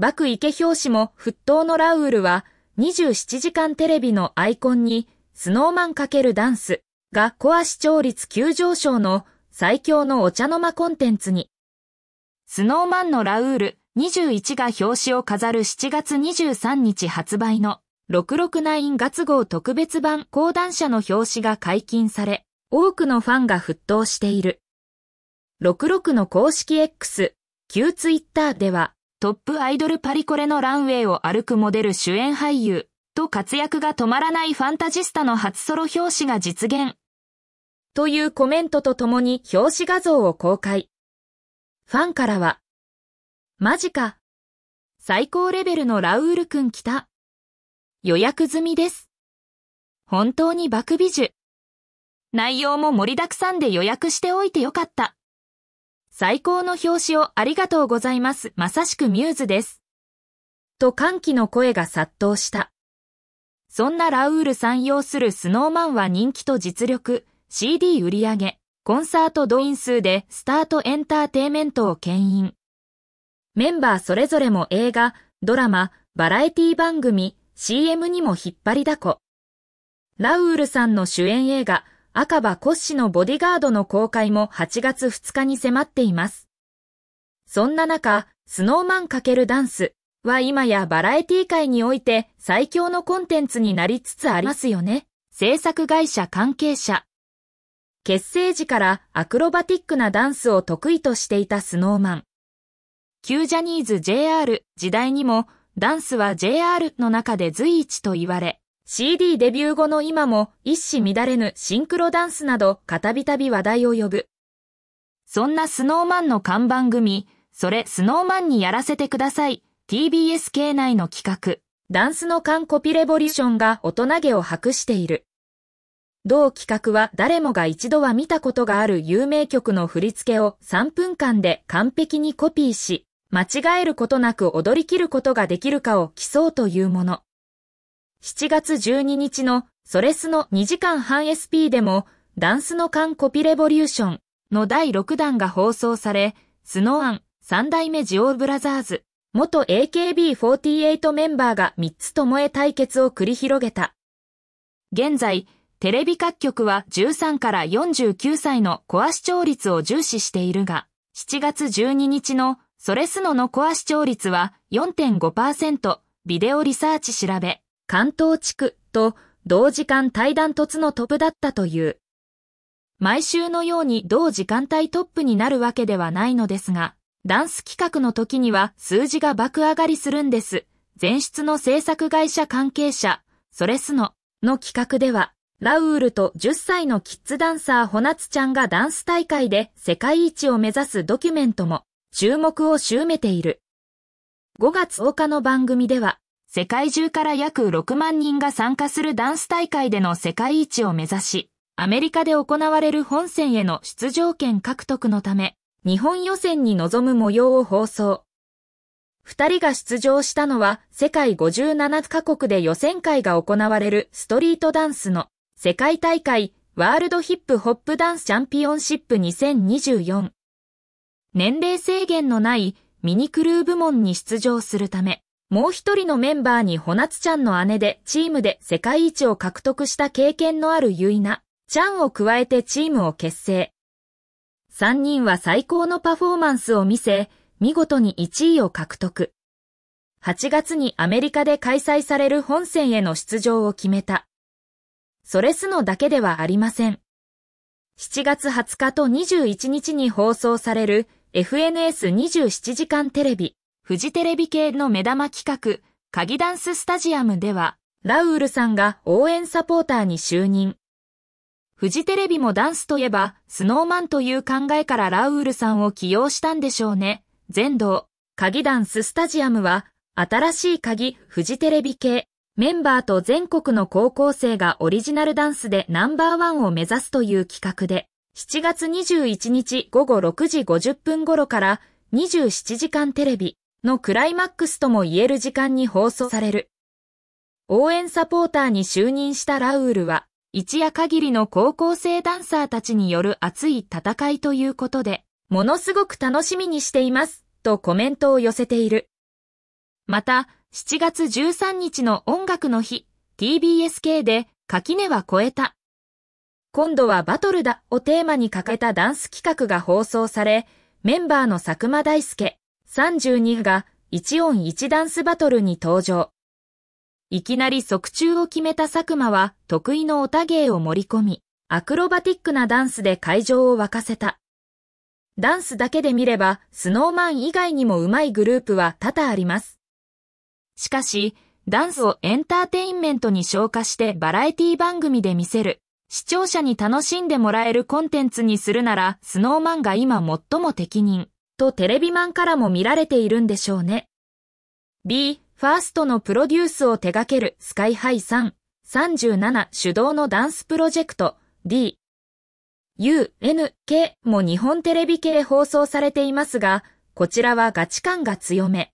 バク池表紙も沸騰のラウールは、27時間テレビのアイコンに、スノーマン×ダンスがコア視聴率急上昇の最強のお茶の間コンテンツに。スノーマンのラウール21が表紙を飾る7月23日発売の669月号特別版講談社の表紙が解禁され、多くのファンが沸騰している。66の公式 X、旧ツイッターでは、トップアイドルパリコレのランウェイを歩くモデル主演俳優と活躍が止まらないファンタジスタの初ソロ表紙が実現。というコメントとともに表紙画像を公開。ファンからは、マジか。最高レベルのラウールくん来た。予約済みです。本当に爆美女。内容も盛りだくさんで予約しておいてよかった。最高の表紙をありがとうございます。まさしくミューズです。と歓喜の声が殺到した。そんなラウールさん擁するスノーマンは人気と実力、CD 売上、コンサート動員数でスタートエンターテイメントを牽引。メンバーそれぞれも映画、ドラマ、バラエティ番組、CM にも引っ張りだこ。ラウールさんの主演映画、赤羽骨子のボディガードの公開も8月2日に迫っています。そんな中、スノーマン×ダンスは今やバラエティ界において最強のコンテンツになりつつありますよね。制作会社関係者。結成時からアクロバティックなダンスを得意としていたスノーマン。旧ジャニーズ JR 時代にもダンスは JR の中で随一と言われ、CD デビュー後の今も一糸乱れぬシンクロダンスなど、片たびたび話題を呼ぶ。そんなスノーマンの看板組、それスノーマンにやらせてください。TBS 系内の企画、ダンスの缶コピレボリューションが大人げを博している。同企画は誰もが一度は見たことがある有名曲の振り付けを3分間で完璧にコピーし、間違えることなく踊り切ることができるかを競うというもの。7月12日のソレスの2時間半 SP でも、ダンスの缶コピレボリューションの第6弾が放送され、スノーアン3代目ジオーブラザーズ、元 AKB48 メンバーが3つともえ対決を繰り広げた。現在、テレビ各局は13から49歳のコア視聴率を重視しているが、7月12日のソレスノのコア視聴率は4.5%、ビデオリサーチ調べ、関東地区と同時間対談突のトップだったという。毎週のように同時間帯トップになるわけではないのですが、ダンス企画の時には数字が爆上がりするんです。前出の制作会社関係者、それすの、の企画では、ラウールと10歳のキッズダンサーほなつちゃんがダンス大会で世界一を目指すドキュメントも注目を集めている。5月10日の番組では、世界中から約6万人が参加するダンス大会での世界一を目指し、アメリカで行われる本戦への出場権獲得のため、日本予選に臨む模様を放送。二人が出場したのは世界57カ国で予選会が行われるストリートダンスの世界大会ワールドヒップホップダンスチャンピオンシップ2024。年齢制限のないミニクルー部門に出場するため、もう一人のメンバーにほなつちゃんの姉でチームで世界一を獲得した経験のあるゆいな、ちゃんを加えてチームを結成。三人は最高のパフォーマンスを見せ、見事に1位を獲得。8月にアメリカで開催される本戦への出場を決めた。それすのだけではありません。7月20日と21日に放送される FNS27 時間テレビフジテレビ系の目玉企画、鍵ダンススタジアムでは、ラウールさんが応援サポーターに就任。フジテレビもダンスといえば、スノーマンという考えからラウールさんを起用したんでしょうね。全道、鍵ダンススタジアムは、新しい鍵、フジテレビ系、メンバーと全国の高校生がオリジナルダンスでナンバーワンを目指すという企画で、7月21日午後6時50分頃から27時間テレビ、のクライマックスとも言える時間に放送される。応援サポーターに就任したラウールは、一夜限りの高校生ダンサーたちによる熱い戦いということで、ものすごく楽しみにしています、とコメントを寄せている。また、7月13日の音楽の日、TBSK で、垣根は超えた。今度はバトルだをテーマにかけたダンス企画が放送され、メンバーの佐久間大介、32が1音1ダンスバトルに登場。いきなり即中を決めた佐久間は得意のオタ芸を盛り込み、アクロバティックなダンスで会場を沸かせた。ダンスだけで見れば、スノーマン以外にも上手いグループは多々あります。しかし、ダンスをエンターテインメントに昇華してバラエティ番組で見せる、視聴者に楽しんでもらえるコンテンツにするなら、スノーマンが今最も適任。とテレビマンからも見られているんでしょうね。B、ファーストのプロデュースを手掛けるスカイハイ3、37主導のダンスプロジェクト D、U、N、K も日本テレビ系放送されていますが、こちらはガチ感が強め。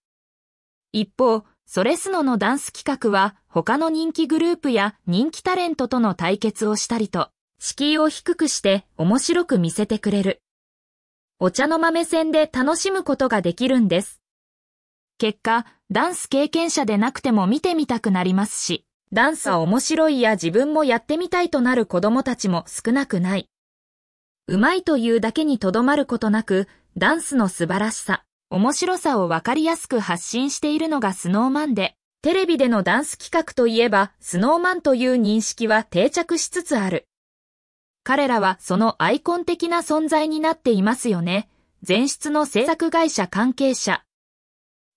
一方、ソレスノのダンス企画は他の人気グループや人気タレントとの対決をしたりと、敷居を低くして面白く見せてくれる。お茶の豆線で楽しむことができるんです。結果、ダンス経験者でなくても見てみたくなりますし、ダンスは面白いや自分もやってみたいとなる子供たちも少なくない。うまいというだけにとどまることなく、ダンスの素晴らしさ、面白さをわかりやすく発信しているのがスノーマンで、テレビでのダンス企画といえば、スノーマンという認識は定着しつつある。彼らはそのアイコン的な存在になっていますよね。前出の制作会社関係者。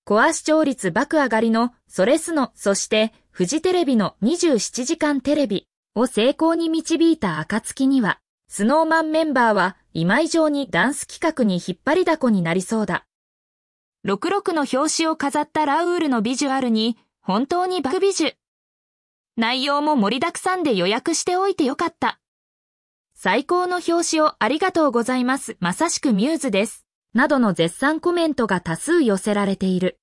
コア視聴率爆上がりのソレスノ、そしてフジテレビの27時間テレビを成功に導いた暁には、スノーマンメンバーは今以上にダンス企画に引っ張りだこになりそうだ。66の表紙を飾ったラウールのビジュアルに本当にバクビジュ。内容も盛りだくさんで予約しておいてよかった。最高の表紙をありがとうございます。まさしくミューズです。などの絶賛コメントが多数寄せられている。